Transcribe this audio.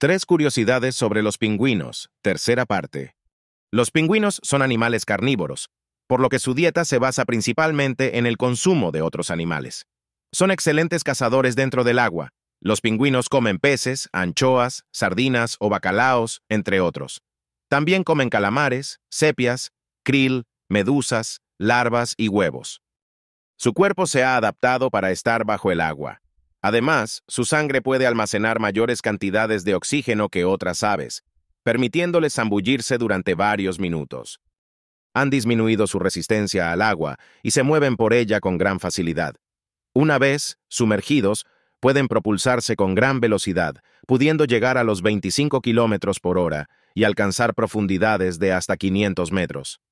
Tres curiosidades sobre los pingüinos, tercera parte. Los pingüinos son animales carnívoros, por lo que su dieta se basa principalmente en el consumo de otros animales. Son excelentes cazadores dentro del agua. Los pingüinos comen peces, anchoas, sardinas o bacalaos, entre otros. También comen calamares, sepias, krill, medusas, larvas y huevos. Su cuerpo se ha adaptado para estar bajo el agua. Además, su sangre puede almacenar mayores cantidades de oxígeno que otras aves, permitiéndoles zambullirse durante varios minutos. Han disminuido su resistencia al agua y se mueven por ella con gran facilidad. Una vez sumergidos, pueden propulsarse con gran velocidad, pudiendo llegar a los 25 kilómetros por hora y alcanzar profundidades de hasta 500 metros.